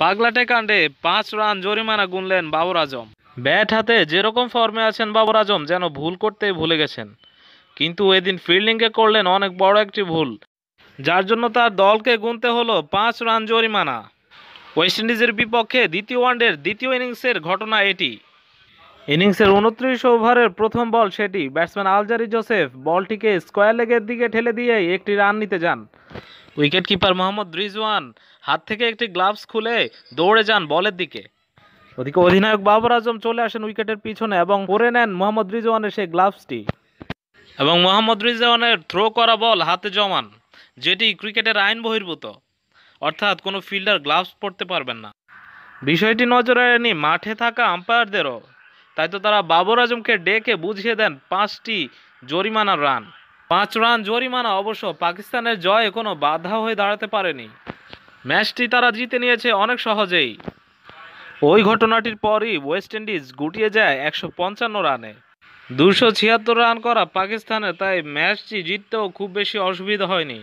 পাগলাটে কাণ্ডে পাঁচ রান জরিমানা গুনলেন বাবর আজম ব্যাট হাতে যেরকম ফর্মে আছেন বাবর আজম যেন ভুল করতেই ভুলে গেছেন কিন্তু এদিন ফিল্ডিংয়ে করলেন অনেক বড় একটি ভুল যার জন্য তার দলকে গুনতে হলো পাঁচ রান জরিমানা ওয়েস্ট ইন্ডিজের বিপক্ষে দ্বিতীয় ওয়ানডের দ্বিতীয় ইনিংসের ঘটনা এটি ইনিংসের উনত্রিশ ওভারের প্রথম বল সেটি ব্যাটসম্যান আলজারি জোসেফ বলটিকে স্কোয়ার লেগের দিকে ঠেলে দিয়ে একটি রান নিতে যান উইকেট কিপার মোহাম্মদ রিজওয়ান হাত থেকে একটি গ্লাভস খুলে দৌড়ে যান বলের দিকে ওদিকে অধিনায়ক বাবর আজম চলে আসেন উইকেটের পিছনে এবং পরে নেন মোহাম্মদ রিজওয়ানের সেই গ্লাভসটি এবং মোহাম্মদ রিজওয়ানের থ্রো করা বল হাতে জমান যেটি ক্রিকেটের আইন বহির্ভূত অর্থাৎ কোনো ফিল্ডার গ্লাভস পরতে পারবেন না বিষয়টি নজরে এনে মাঠে থাকা আম্পায়ারদেরও তাই তো তারা বাবর আজমকে ডেকে বুঝিয়ে দেন পাঁচটি জরিমানার রান পাঁচ রান জরিমানা অবশ্য পাকিস্তানের জয়ে কোনো বাধা হয়ে দাঁড়াতে পারেনি ম্যাচটি তারা জিতে নিয়েছে অনেক সহজেই ওই ঘটনাটির পরই ওয়েস্ট ইন্ডিজ গুটিয়ে যায় একশো পঞ্চান্ন রানে দুশো ছিয়াত্তর রান করা পাকিস্তানে তাই ম্যাচটি জিততেও খুব বেশি অসুবিধা হয়নি